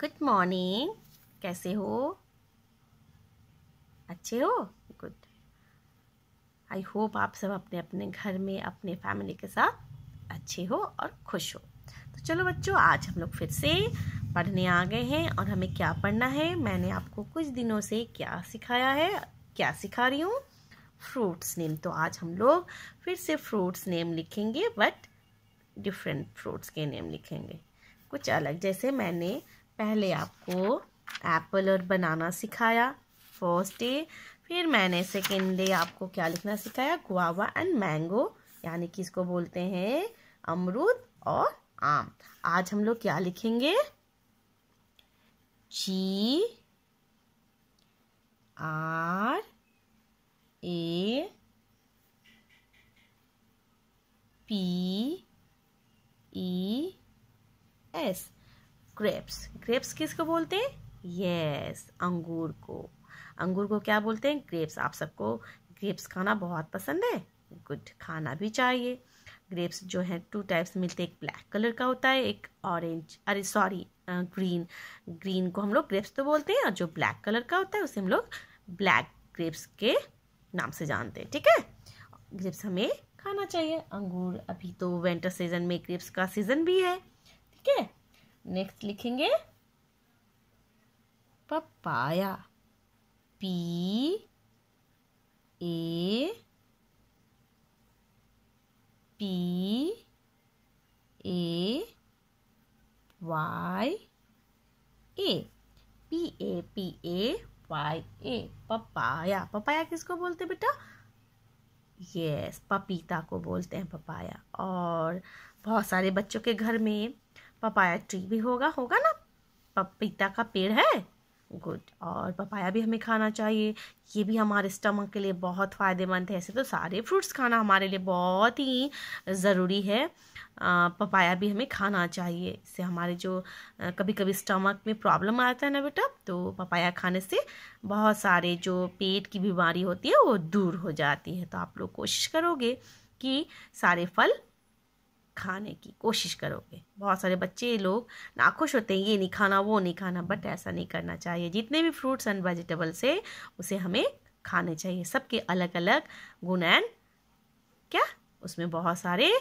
good morning कैसे हो अच्छे हो गुड आई होप आप सब अपने अपने घर में अपने फैमिली के साथ अच्छे हो और खुश हो तो चलो बच्चों आज हम लोग फिर से पढ़ने आ गए हैं और हमें क्या पढ़ना है मैंने आपको कुछ दिनों से क्या सिखाया है क्या सिखा रही हूँ फ्रूट्स नेम तो आज हम लोग फिर से फ्रूट्स नेम लिखेंगे बट डिफरेंट फ्रूट्स के नेम लिखेंगे कुछ अलग जैसे मैंने पहले आपको एप्पल और बनाना सिखाया फर्स्ट डे फिर मैंने सेकेंड डे आपको क्या लिखना सिखाया गुआवा एंड मैंगो यानी कि इसको बोलते हैं अमरूद और आम आज हम लोग क्या लिखेंगे G R A P E S grapes grapes किसको बोलते हैं यस अंगूर को अंगूर को क्या बोलते हैं ग्रेप्स आप सबको ग्रेप्स खाना बहुत पसंद है गुड खाना भी चाहिए ग्रेप्स जो है टू टाइप्स मिलते हैं एक ब्लैक कलर का होता है एक ऑरेंज अरे सॉरी ग्रीन ग्रीन को हम लोग ग्रेप्स तो बोलते हैं और जो ब्लैक कलर का होता है उसे हम लोग ब्लैक ग्रेप्स के नाम से जानते हैं ठीक है ग्रेप्स हमें खाना चाहिए अंगूर अभी तो विंटर सीजन में ग्रेप्स का सीजन भी है नेक्स्ट लिखेंगे papaya P A P A Y A P A P A Y A papaya papaya किसको बोलते बेटा यस पपीता को बोलते हैं पपाया और बहुत सारे बच्चों के घर में पपाया ट्री भी होगा होगा ना पपीता का पेड़ है गुड और पपाया भी हमें खाना चाहिए ये भी हमारे स्टमक के लिए बहुत फ़ायदेमंद है ऐसे तो सारे फ्रूट्स खाना हमारे लिए बहुत ही ज़रूरी है पपाया भी हमें खाना चाहिए इससे हमारे जो कभी कभी स्टमक में प्रॉब्लम आता है ना बेटा तो पपाया खाने से बहुत सारे जो पेट की बीमारी होती है वो दूर हो जाती है तो आप लोग कोशिश करोगे कि सारे फल खाने की कोशिश करोगे बहुत सारे बच्चे लोग नाखुश होते हैं ये नहीं खाना वो नहीं खाना बट ऐसा नहीं करना चाहिए जितने भी फ्रूट्स एंड वेजिटेबल्स है उसे हमें खाने चाहिए सबके अलग अलग गुण एंड क्या उसमें बहुत सारे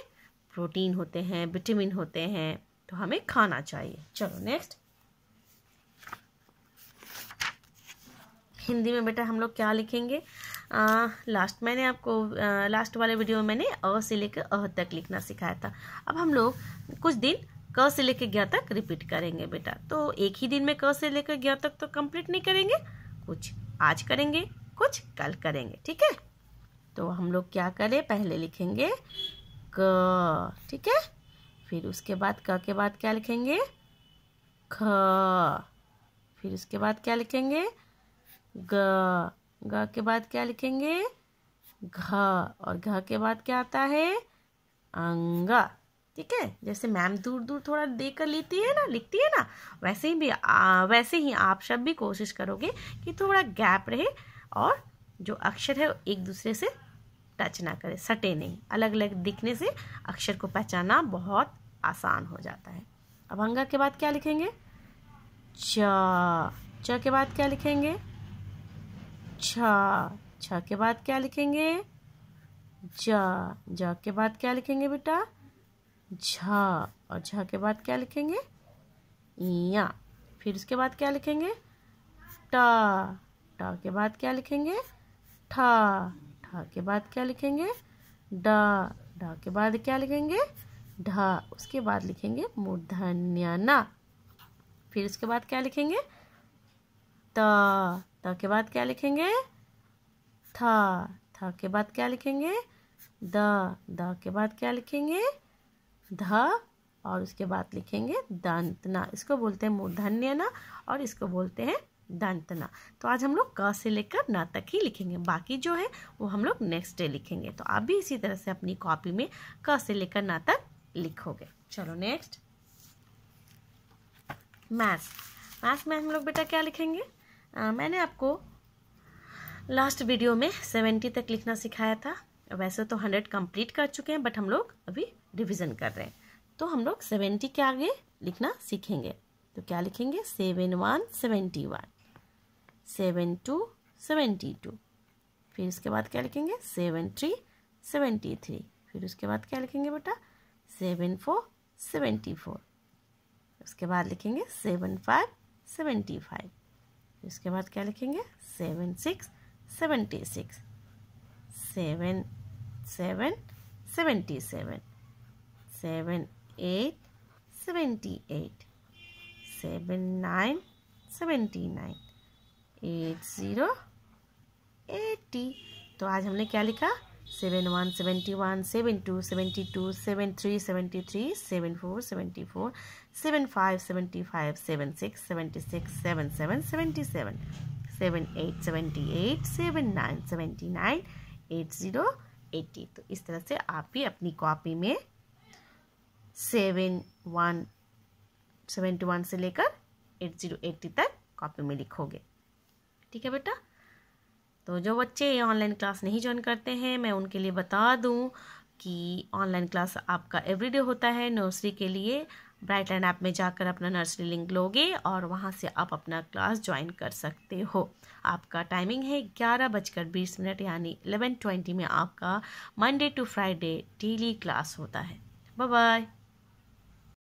प्रोटीन होते हैं विटामिन होते हैं तो हमें खाना चाहिए चलो नेक्स्ट हिंदी में बेटा हम लोग क्या लिखेंगे लास्ट मैंने आपको आ, लास्ट वाले वीडियो में मैंने अ से लेकर अह तक लिखना सिखाया था अब हम लोग कुछ दिन क से लेकर ज्ञा तक रिपीट करेंगे बेटा तो एक ही दिन में क से लेकर ज्ञा तक तो कंप्लीट नहीं करेंगे कुछ आज करेंगे कुछ कल करेंगे ठीक है तो हम लोग क्या करें पहले लिखेंगे क ठीक है फिर उसके बाद क के बाद क्या लिखेंगे ख फिर उसके बाद क्या लिखेंगे ग ग के बाद क्या लिखेंगे घ और घ के बाद क्या आता है अंगा ठीक है जैसे मैम दूर दूर थोड़ा देख कर लेती है ना लिखती है ना वैसे ही भी आ, वैसे ही आप सब भी कोशिश करोगे कि थोड़ा गैप रहे और जो अक्षर है एक दूसरे से टच ना करे सटे नहीं अलग अलग दिखने से अक्षर को पहचाना बहुत आसान हो जाता है अब अंगा के बाद क्या लिखेंगे च च के बाद क्या लिखेंगे छ अच्छा, छ के बाद क्या लिखेंगे ज ज के बाद क्या लिखेंगे बेटा झ और झ के बाद क्या लिखेंगे या फिर उसके बाद क्या लिखेंगे ट ट के बाद क्या लिखेंगे ठ ठ के बाद क्या लिखेंगे ड ड के बाद क्या लिखेंगे ढ उसके बाद लिखेंगे मूर्धन्य फिर उसके बाद क्या लिखेंगे त थ के बाद क्या लिखेंगे थ थ के बाद क्या लिखेंगे द द के बाद क्या लिखेंगे ध और उसके बाद लिखेंगे दंतना इसको बोलते हैं मूर्धन्य ना और इसको बोलते हैं दंतना तो आज हम लोग क से लेकर ना तक ही लिखेंगे बाकी जो है वो हम लोग नेक्स्ट डे लिखेंगे तो आप भी इसी तरह से अपनी कॉपी में क से लेकर ना तक लिखोगे चलो नेक्स्ट मैथ मैथ में हम लोग बेटा क्या लिखेंगे आ, मैंने आपको लास्ट वीडियो में सेवेंटी तक लिखना सिखाया था वैसे तो हंड्रेड कंप्लीट कर चुके हैं बट हम लोग अभी रिविज़न कर रहे हैं तो हम लोग सेवेंटी के आगे लिखना सीखेंगे तो क्या लिखेंगे seven one seventy one seven two seventy two फिर उसके बाद क्या लिखेंगे सेवन थ्री सेवेंटी थ्री फिर उसके बाद क्या लिखेंगे बेटा सेवन फोर सेवेंटी फोर उसके बाद लिखेंगे सेवन फाइव सेवेंटी फाइव इसके बाद क्या लिखेंगे seven six seventy six seven seven seventy seven seven eight seventy eight seven nine seventy nine eight zero eighty तो आज हमने क्या लिखा seven one seventy one seven two seventy two seven three seventy three seven four seventy four seven five seventy five seven six seventy six seven seven seventy seven seven eight seventy eight seven nine seventy nine eight zero eighty तो इस तरह से आप भी अपनी copy में seven one seventy one से लेकर एट ज़ीरो एट्टी तक कॉपी में लिखोगे ठीक है बेटा तो जो बच्चे ऑनलाइन क्लास नहीं ज्वाइन करते हैं मैं उनके लिए बता दूं कि ऑनलाइन क्लास आपका एवरीडे होता है नर्सरी के लिए ब्राइट लाइन ऐप में जाकर अपना नर्सरी लिंक लोगे और वहाँ से आप अपना क्लास ज्वाइन कर सकते हो आपका टाइमिंग है ग्यारह बजकर बीस मिनट यानी एलेवन ट्वेंटी में आपका Monday to Friday daily class होता है बाय बाय